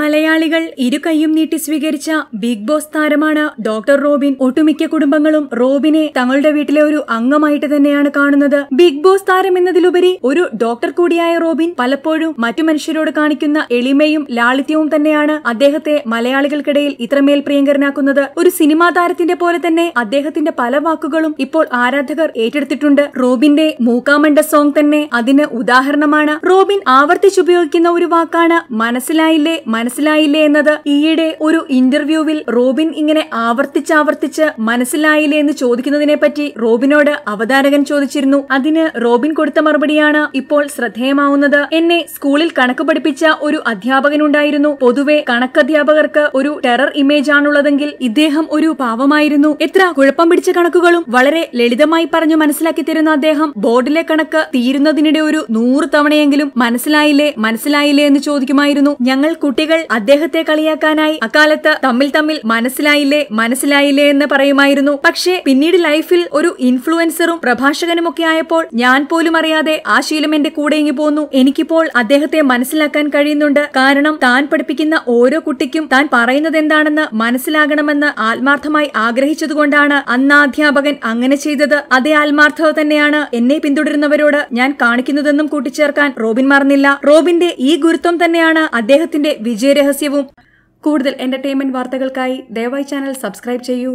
മലയാളികൾ ഇരുകൈയും നീട്ടി സ്വീകരിച്ച ബിഗ് ബോസ് താരമാണ് ഡോക്ടർ റോബിൻ ഒട്ടുമിക്ക കുടുംബങ്ങളും റോബിനെ തങ്ങളുടെ വീട്ടിലെ ഒരു അംഗമായിട്ട് തന്നെയാണ് കാണുന്നത് ബിഗ് ബോസ് താരം എന്നതിലുപരി ഒരു ഡോക്ടർ കൂടിയായ റോബിൻ പലപ്പോഴും മറ്റു മനുഷ്യരോട് കാണിക്കുന്ന എളിമയും ലാളിത്യവും തന്നെയാണ് അദ്ദേഹത്തെ മലയാളികൾക്കിടയിൽ ഇത്രമേൽ പ്രിയങ്കരനാക്കുന്നത് ഒരു സിനിമാ താരത്തിന്റെ പോലെ തന്നെ അദ്ദേഹത്തിന്റെ പല വാക്കുകളും ഇപ്പോൾ ആരാധകർ ഏറ്റെടുത്തിട്ടുണ്ട് റോബിന്റെ മൂക്കാമണ്ട സോങ് തന്നെ അതിന് ഉദാഹരണമാണ് റോബിൻ ആവർത്തിച്ചുപയോഗിക്കുന്ന ഒരു വാക്കാണ് മനസ്സിലായില്ലേ മനസ്സിലായില്ലേ മനസ്സിലായില്ലേ എന്നത് ഈയിടെ ഒരു ഇന്റർവ്യൂവിൽ റോബിൻ ഇങ്ങനെ ആവർത്തിച്ചാവർത്തിച്ച് മനസ്സിലായില്ലേ എന്ന് ചോദിക്കുന്നതിനെ പറ്റി റോബിനോട് അവതാരകൻ ചോദിച്ചിരുന്നു അതിന് റോബിൻ കൊടുത്ത മറുപടിയാണ് ഇപ്പോൾ ശ്രദ്ധേയമാവുന്നത് എന്നെ സ്കൂളിൽ കണക്ക് പഠിപ്പിച്ച ഒരു അധ്യാപകനുണ്ടായിരുന്നു പൊതുവെ കണക്കധ്യാപകർക്ക് ഒരു ടെറർ ഇമേജ് ആണുള്ളതെങ്കിൽ ഇദ്ദേഹം ഒരു പാവമായിരുന്നു എത്ര കുഴപ്പം പിടിച്ച കണക്കുകളും വളരെ ലളിതമായി പറഞ്ഞു മനസ്സിലാക്കി തരുന്ന അദ്ദേഹം ബോർഡിലെ കണക്ക് തീരുന്നതിനിടെ ഒരു നൂറ് തവണയെങ്കിലും മനസ്സിലായില്ലേ മനസ്സിലായില്ലേ എന്ന് ചോദിക്കുമായിരുന്നു ഞങ്ങൾ കുട്ടികൾ അദ്ദേഹത്തെ കളിയാക്കാനായി അക്കാലത്ത് തമ്മിൽ തമ്മിൽ മനസ്സിലായില്ലേ മനസ്സിലായില്ലേ എന്ന് പറയുമായിരുന്നു പക്ഷേ പിന്നീട് ലൈഫിൽ ഒരു ഇൻഫ്ലുവൻസറും പ്രഭാഷകനുമൊക്കെ ആയപ്പോൾ ഞാൻ പോലും അറിയാതെ ആ ശീലം എന്റെ കൂടെ ഇങ്ങി പോന്നു എനിക്കിപ്പോൾ അദ്ദേഹത്തെ മനസ്സിലാക്കാൻ കഴിയുന്നുണ്ട് കാരണം താൻ പഠിപ്പിക്കുന്ന ഓരോ കുട്ടിക്കും താൻ പറയുന്നത് എന്താണെന്ന് മനസ്സിലാകണമെന്ന് ആത്മാർത്ഥമായി ആഗ്രഹിച്ചതുകൊണ്ടാണ് അന്നാധ്യാപകൻ അങ്ങനെ ചെയ്തത് അതേ ആത്മാർത്ഥത തന്നെയാണ് എന്നെ പിന്തുടരുന്നവരോട് ഞാൻ കാണിക്കുന്നതെന്നും കൂട്ടിച്ചേർക്കാൻ റോബിൻ മറന്നില്ല റോബിന്റെ ഈ ഗുരുത്വം തന്നെയാണ് അദ്ദേഹത്തിന്റെ വിജയം വിജയരഹസ്യവും കൂടുതൽ എന്റർടൈൻമെന്റ് വാർത്തകൾക്കായി ദയവായി ചാനൽ സബ്സ്ക്രൈബ് ചെയ്യൂ